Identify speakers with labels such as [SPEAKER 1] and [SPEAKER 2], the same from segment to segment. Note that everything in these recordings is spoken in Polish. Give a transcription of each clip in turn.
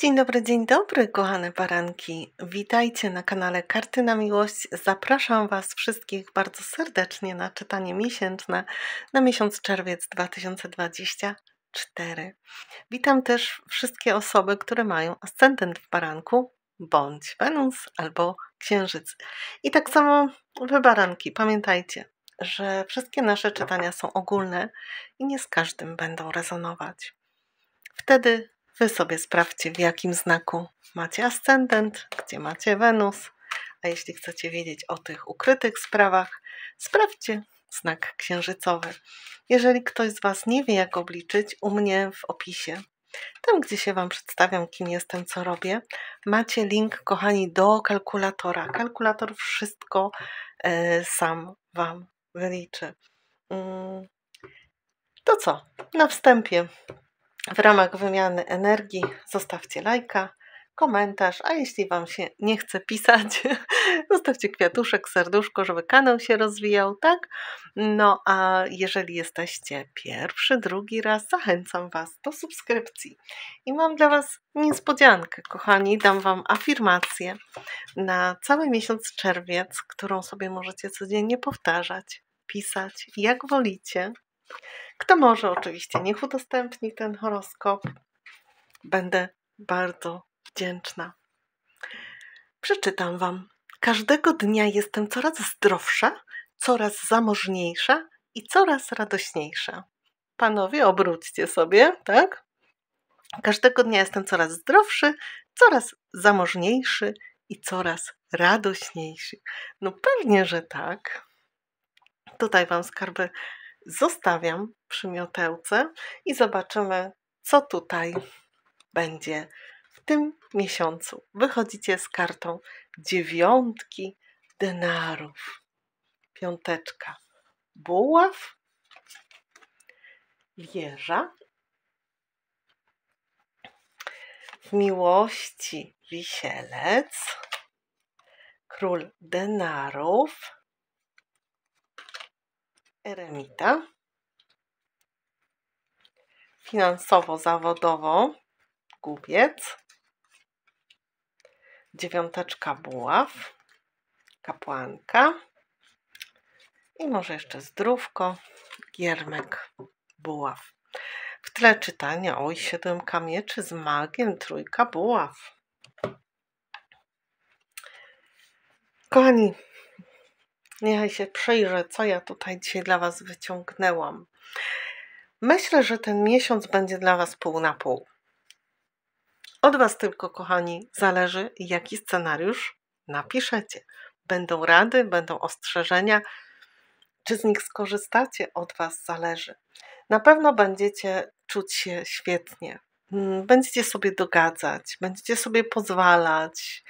[SPEAKER 1] Dzień dobry, dzień dobry, kochane baranki. Witajcie na kanale Karty na Miłość. Zapraszam Was wszystkich bardzo serdecznie na czytanie miesięczne na miesiąc czerwiec 2024. Witam też wszystkie osoby, które mają ascendent w baranku, bądź Wenus albo Księżyc. I tak samo Wy, baranki, pamiętajcie, że wszystkie nasze czytania są ogólne i nie z każdym będą rezonować. Wtedy Wy sobie sprawdźcie, w jakim znaku macie ascendent, gdzie macie Wenus. A jeśli chcecie wiedzieć o tych ukrytych sprawach, sprawdźcie znak księżycowy. Jeżeli ktoś z Was nie wie, jak obliczyć, u mnie w opisie, tam gdzie się Wam przedstawiam, kim jestem, co robię, macie link, kochani, do kalkulatora. Kalkulator wszystko e, sam Wam wyliczy. Mm. To co? Na wstępie w ramach wymiany energii zostawcie lajka, komentarz, a jeśli Wam się nie chce pisać, zostawcie kwiatuszek, serduszko, żeby kanał się rozwijał, tak? No a jeżeli jesteście pierwszy, drugi raz, zachęcam Was do subskrypcji. I mam dla Was niespodziankę, kochani, dam Wam afirmację na cały miesiąc czerwiec, którą sobie możecie codziennie powtarzać, pisać, jak wolicie. Kto może, oczywiście, niech udostępni ten horoskop. Będę bardzo wdzięczna. Przeczytam Wam. Każdego dnia jestem coraz zdrowsza, coraz zamożniejsza i coraz radośniejsza. Panowie, obróćcie sobie, tak? Każdego dnia jestem coraz zdrowszy, coraz zamożniejszy i coraz radośniejszy. No pewnie, że tak. Tutaj Wam skarby zostawiam przy miotełce i zobaczymy, co tutaj będzie w tym miesiącu. Wychodzicie z kartą dziewiątki denarów. Piąteczka. Buław, wieża, w miłości wisielec, król denarów, eremita finansowo-zawodowo głupiec, dziewiąteczka buław, kapłanka i może jeszcze zdrówko, giermek, buław. W tle czytania, oj, siedem mieczy z magiem, trójka buław. Kochani, Niechaj się przyjrzę, co ja tutaj dzisiaj dla Was wyciągnęłam. Myślę, że ten miesiąc będzie dla Was pół na pół. Od Was tylko, kochani, zależy, jaki scenariusz napiszecie. Będą rady, będą ostrzeżenia. Czy z nich skorzystacie, od Was zależy. Na pewno będziecie czuć się świetnie. Mm, będziecie sobie dogadzać, będziecie sobie pozwalać,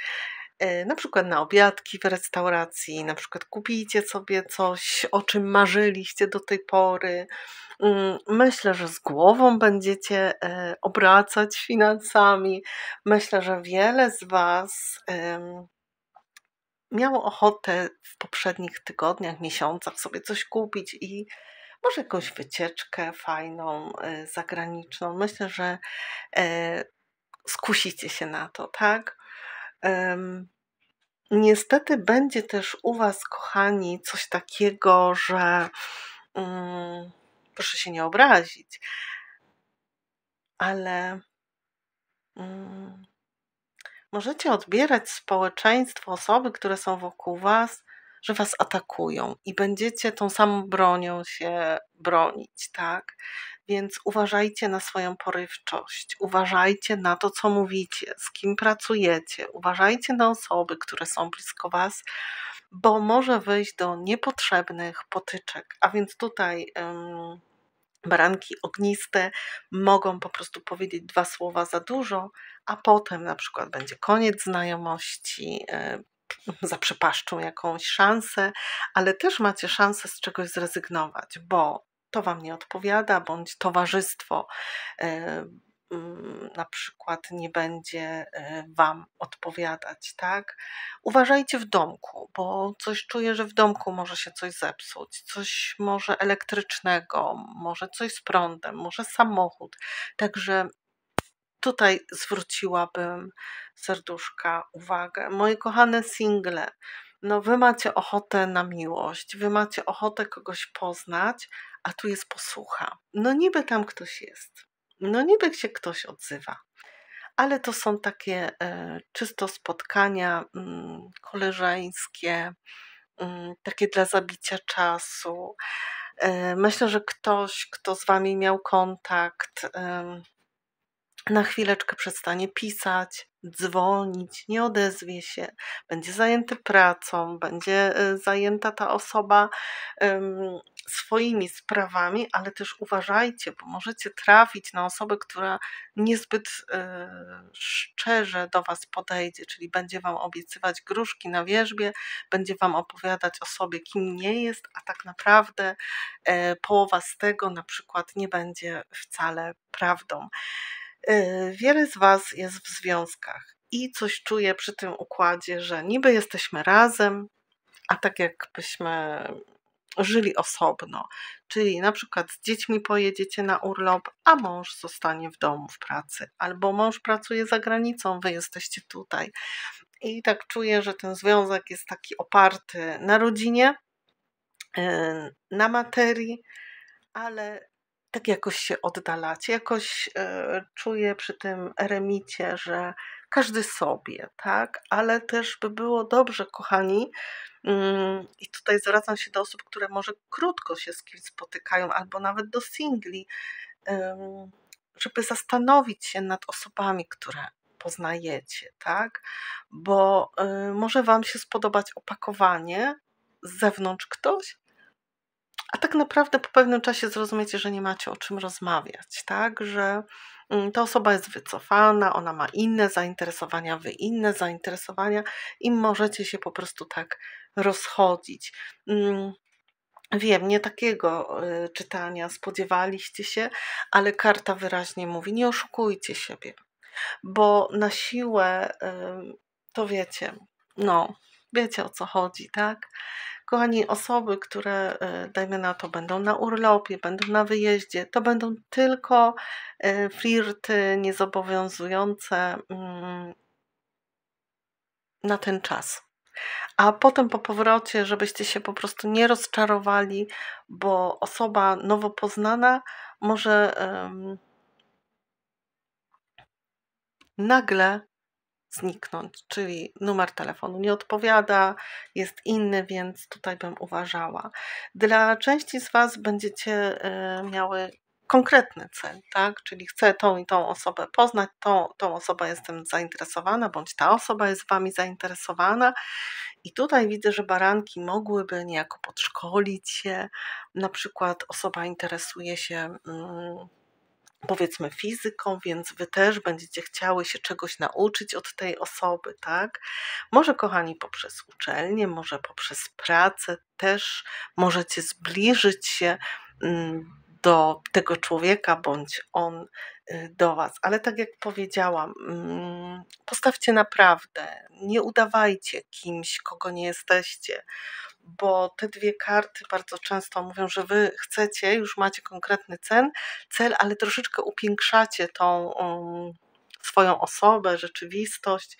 [SPEAKER 1] E, na przykład na obiadki w restauracji, na przykład kupicie sobie coś, o czym marzyliście do tej pory. Mm, myślę, że z głową będziecie e, obracać finansami. Myślę, że wiele z Was miało ochotę w poprzednich tygodniach, miesiącach sobie coś kupić i może jakąś wycieczkę fajną, e, zagraniczną. Myślę, że skusicie się na to, tak? Um, Niestety będzie też u Was, kochani, coś takiego, że um, proszę się nie obrazić, ale um, możecie odbierać społeczeństwo, osoby, które są wokół Was że was atakują i będziecie tą samą bronią się bronić, tak? Więc uważajcie na swoją porywczość, uważajcie na to, co mówicie, z kim pracujecie, uważajcie na osoby, które są blisko Was, bo może wyjść do niepotrzebnych potyczek. A więc tutaj baranki ogniste mogą po prostu powiedzieć dwa słowa za dużo, a potem na przykład będzie koniec znajomości, e, zaprzepaszczą jakąś szansę, ale też macie szansę z czegoś zrezygnować, bo to Wam nie odpowiada, bądź towarzystwo e, mm, na przykład nie będzie e, Wam odpowiadać, tak? Uważajcie w domku, bo coś czuję, że w domku może się coś zepsuć, coś może elektrycznego, może coś z prądem, może samochód. Także tutaj zwróciłabym serduszka uwagę. Moi kochane single, no wy macie ochotę na miłość, wy macie ochotę kogoś poznać, a tu jest posłucha. No niby tam ktoś jest, no niby się ktoś odzywa, ale to są takie e, czysto spotkania mm, koleżeńskie, mm, takie dla zabicia czasu. E, myślę, że ktoś, kto z Wami miał kontakt, na chwileczkę przestanie pisać, dzwonić, nie odezwie się, będzie zajęty pracą, będzie e, zajęta ta osoba um, swoimi sprawami, ale też uważajcie, bo możecie trafić na osobę, która niezbyt e, szczerze do Was podejdzie, czyli będzie Wam obiecywać gruszki na wierzbie, będzie Wam opowiadać o sobie, kim nie jest, a tak naprawdę e, połowa z tego na przykład nie będzie wcale prawdą. Y, wiele z Was jest w związkach i coś czuję przy tym układzie, że niby jesteśmy razem, a tak jakbyśmy żyli osobno. Czyli na przykład z dziećmi pojedziecie na urlop, a mąż zostanie w domu w pracy, albo mąż pracuje za granicą, wy jesteście tutaj. I tak czuję, że ten związek jest taki oparty na rodzinie, y, na materii, ale tak jakoś się oddalacie, jakoś e, czuję przy tym eremicie, że każdy sobie, tak? Ale też by było dobrze, kochani, mm, i tutaj zwracam się do osób, które może krótko się z kimś spotykają, albo nawet do singli, żeby zastanowić się nad osobami, które poznajecie, tak? Bo e, może Wam się spodobać opakowanie z zewnątrz ktoś, a tak naprawdę po pewnym czasie zrozumiecie, że nie macie o czym rozmawiać, tak? Że mm, ta osoba jest wycofana, ona ma inne zainteresowania, wy inne zainteresowania i możecie się po prostu tak rozchodzić. Mm, wiem, nie takiego y, czytania spodziewaliście się, ale karta wyraźnie mówi: nie oszukujcie siebie, bo na siłę y, to wiecie, no, wiecie o co chodzi, tak? Kochani, osoby, które, e, dajmy na to, będą na urlopie, będą na wyjeździe, to będą tylko e, flirty niezobowiązujące mm, na ten czas. A potem po powrocie, żebyście się po prostu nie rozczarowali, bo osoba nowo poznana może nagle zniknąć, czyli numer telefonu nie odpowiada, jest inny, więc tutaj bym uważała. Dla części z Was będziecie e, miały konkretny cel, tak? Czyli chcę tą i tą osobę poznać, tą, tą osobę jestem zainteresowana, bądź ta osoba jest Wami zainteresowana. I tutaj widzę, że baranki mogłyby niejako podszkolić się. Na przykład osoba interesuje się. Mm, powiedzmy fizyką, więc wy też będziecie chciały się czegoś nauczyć od tej osoby, tak? Może kochani poprzez uczelnię, może poprzez pracę też możecie zbliżyć się mm, do tego człowieka bądź on y, do Was. Ale tak jak powiedziałam, mm, postawcie naprawdę, nie udawajcie kimś, kogo nie jesteście bo te dwie karty bardzo często mówią, że wy chcecie, już macie konkretny cel, cel ale troszeczkę upiększacie tą um, swoją osobę, rzeczywistość.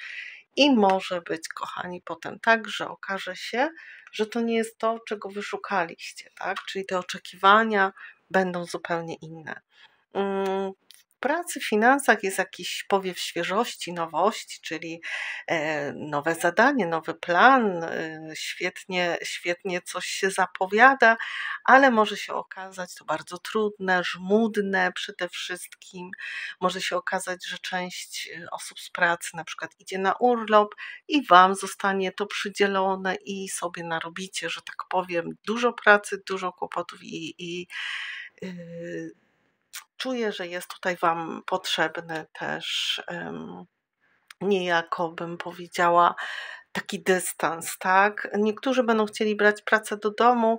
[SPEAKER 1] I może być, kochani, potem tak, że okaże się, że to nie jest to, czego wyszukaliście, tak? Czyli te oczekiwania będą zupełnie inne. Mm, pracy, finansach jest jakiś powiew świeżości, nowości, czyli e, nowe zadanie, nowy plan, e, świetnie, świetnie coś się zapowiada, ale może się okazać to bardzo trudne, żmudne przede wszystkim. Może się okazać, że część e, osób z pracy na przykład idzie na urlop i Wam zostanie to przydzielone i sobie narobicie, że tak powiem, dużo pracy, dużo kłopotów i, i czuję, że jest tutaj Wam potrzebny też niejako bym powiedziała taki dystans, tak? Niektórzy będą chcieli brać pracę do domu,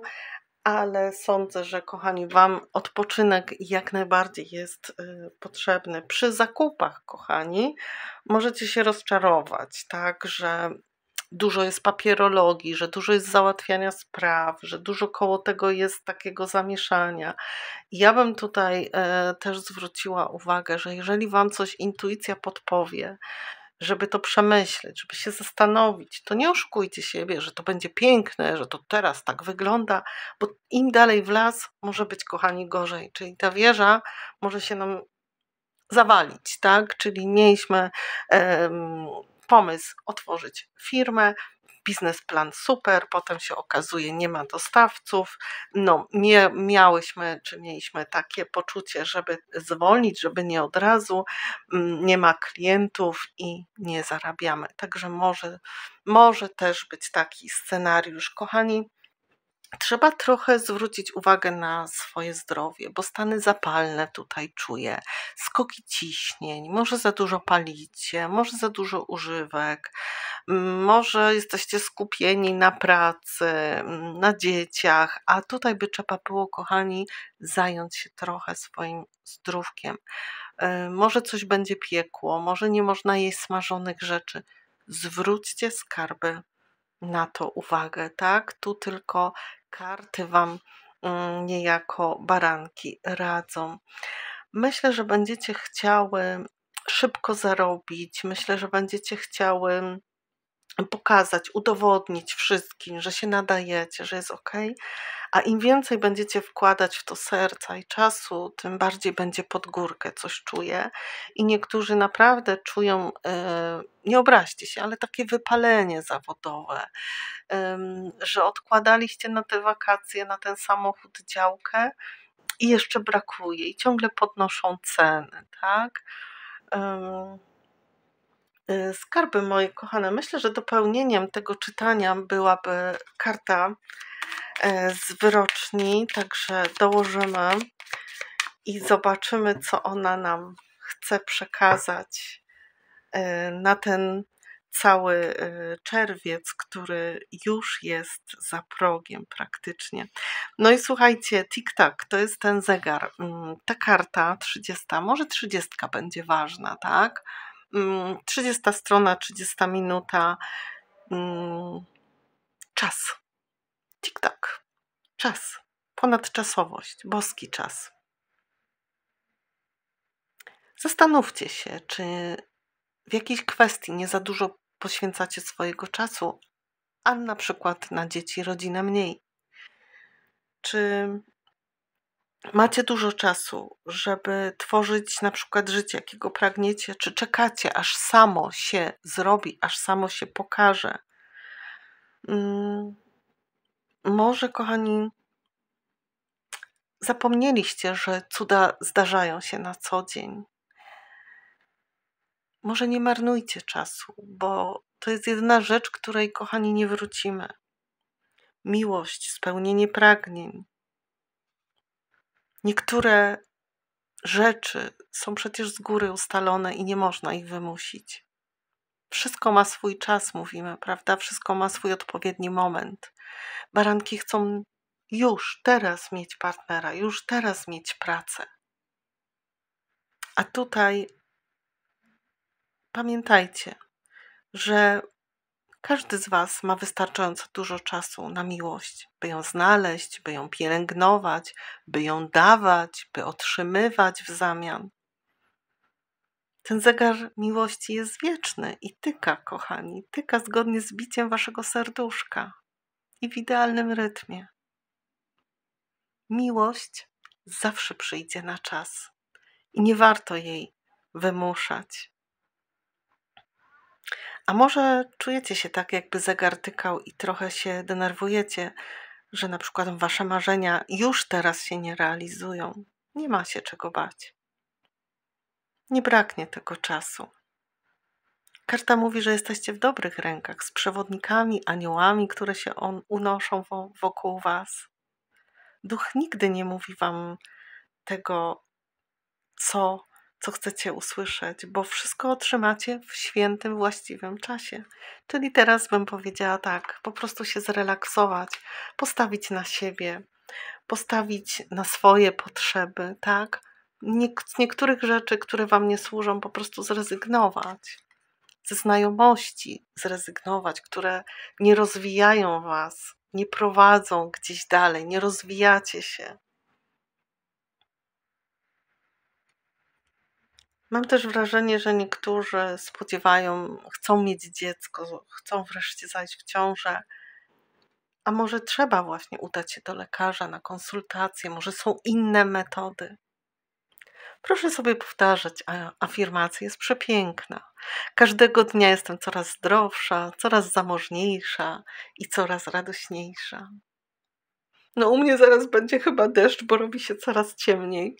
[SPEAKER 1] ale sądzę, że kochani, Wam odpoczynek jak najbardziej jest y, potrzebny. Przy zakupach, kochani, możecie się rozczarować, tak, że dużo jest papierologii, że dużo jest załatwiania spraw, że dużo koło tego jest takiego zamieszania. Ja bym tutaj e, też zwróciła uwagę, że jeżeli Wam coś intuicja podpowie, żeby to przemyśleć, żeby się zastanowić, to nie oszukujcie siebie, że to będzie piękne, że to teraz tak wygląda, bo im dalej w las może być, kochani, gorzej. Czyli ta wieża może się nam zawalić, tak? Czyli nieśmy pomysł otworzyć firmę, biznesplan super, potem się okazuje, nie ma dostawców. No, nie miałyśmy, czy mieliśmy takie poczucie, żeby zwolnić, żeby nie od razu, mm, nie ma klientów i nie zarabiamy. Także może, może też być taki scenariusz. Kochani, trzeba trochę zwrócić uwagę na swoje zdrowie, bo stany zapalne tutaj czuję, skoki ciśnień, może za dużo palicie, może za dużo używek, może jesteście skupieni na pracy, na dzieciach, a tutaj by trzeba było, kochani, zająć się trochę swoim zdrówkiem. E, może coś będzie piekło, może nie można jeść smażonych rzeczy. Zwróćcie skarby na to uwagę, tak? Tu tylko karty Wam mm, niejako baranki radzą. Myślę, że będziecie chciały szybko zarobić, myślę, że będziecie chciały pokazać, udowodnić wszystkim, że się nadajecie, że jest ok, a im więcej będziecie wkładać w to serca i czasu, tym bardziej będzie pod górkę, coś czuje. I niektórzy naprawdę czują, e, nie obraźcie się, ale takie wypalenie zawodowe, że odkładaliście na te wakacje, na ten samochód działkę i jeszcze brakuje, i ciągle podnoszą ceny, tak? E, skarby moje kochane, myślę, że dopełnieniem tego czytania byłaby karta E, z wyroczni, także dołożymy i zobaczymy, co ona nam chce przekazać e, na ten cały e, czerwiec, który już jest za progiem praktycznie. No i słuchajcie, tik-tak, to jest ten zegar. Mm, ta karta 30, może 30 będzie ważna, tak? 30 mm, strona, 30 minuta. Mm, czas. Tik-tak. Czas. Ponadczasowość. Boski czas. Zastanówcie się, czy w jakiejś kwestii nie za dużo poświęcacie swojego czasu, a na przykład na dzieci, rodzinę mniej. Czy macie dużo czasu, żeby tworzyć na przykład życie, jakiego pragniecie, czy czekacie, aż samo się zrobi, aż samo się pokaże? Mm może, kochani, zapomnieliście, że cuda zdarzają się na co dzień. Może nie marnujcie czasu, bo to jest jedna rzecz, której, kochani, nie wrócimy. Miłość, spełnienie pragnień. Niektóre rzeczy są przecież z góry ustalone i nie można ich wymusić wszystko ma swój czas, mówimy, prawda? Wszystko ma swój odpowiedni moment. Baranki chcą już teraz mieć partnera, już teraz mieć pracę. A tutaj pamiętajcie, że każdy z Was ma wystarczająco dużo czasu na miłość, by ją znaleźć, by ją pielęgnować, by ją dawać, by otrzymywać w zamian. Ten zegar miłości jest wieczny i tyka, kochani, tyka zgodnie z biciem waszego serduszka i w idealnym rytmie. Miłość zawsze przyjdzie na czas i nie warto jej wymuszać. A może czujecie się tak, jakby zegar tykał i trochę się denerwujecie, że na przykład wasze marzenia już teraz się nie realizują. Nie ma się czego bać. Nie braknie tego czasu. Każda mówi, że jesteście w dobrych rękach z przewodnikami, aniołami, które się on unoszą wokół was. Duch nigdy nie mówi wam tego, co, co chcecie usłyszeć, bo wszystko otrzymacie w świętym, właściwym czasie. Czyli teraz bym powiedziała tak: po prostu się zrelaksować, postawić na siebie, postawić na swoje potrzeby, tak? z niektórych rzeczy, które Wam nie służą, po prostu zrezygnować. Ze znajomości zrezygnować, które nie rozwijają Was, nie prowadzą gdzieś dalej, nie rozwijacie się. Mam też wrażenie, że niektórzy spodziewają, chcą mieć dziecko, chcą wreszcie zajść w ciążę, a może trzeba właśnie udać się do lekarza na konsultacje, może są inne metody. Proszę sobie powtarzać Afirmacja jest przepiękna. Każdego dnia jestem coraz zdrowsza, coraz zamożniejsza i coraz radośniejsza. No u mnie zaraz będzie chyba deszcz, bo robi się coraz ciemniej.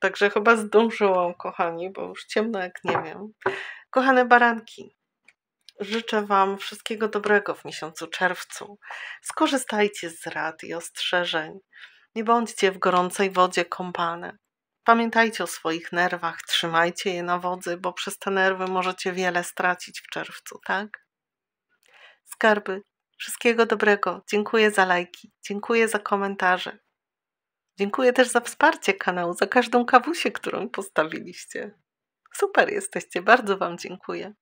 [SPEAKER 1] Także chyba zdążyłam, kochani, bo już ciemno jak nie wiem. Kochane baranki, życzę Wam wszystkiego dobrego w miesiącu czerwcu. Skorzystajcie z rad i ostrzeżeń. Nie bądźcie w gorącej wodzie kąpane. Pamiętajcie o swoich nerwach, trzymajcie je na wodzy, bo przez te nerwy możecie wiele stracić w czerwcu, tak? Skarby, wszystkiego dobrego. Dziękuję za lajki, dziękuję za komentarze. Dziękuję też za wsparcie kanału, za każdą kawusię, którą postawiliście. Super jesteście, bardzo Wam dziękuję.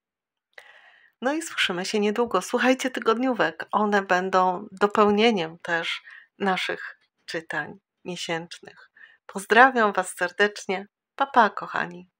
[SPEAKER 1] No i słyszymy się niedługo. Słuchajcie tygodniówek, one będą dopełnieniem też naszych czytań miesięcznych. Pozdrawiam Was serdecznie. Papa, pa, kochani.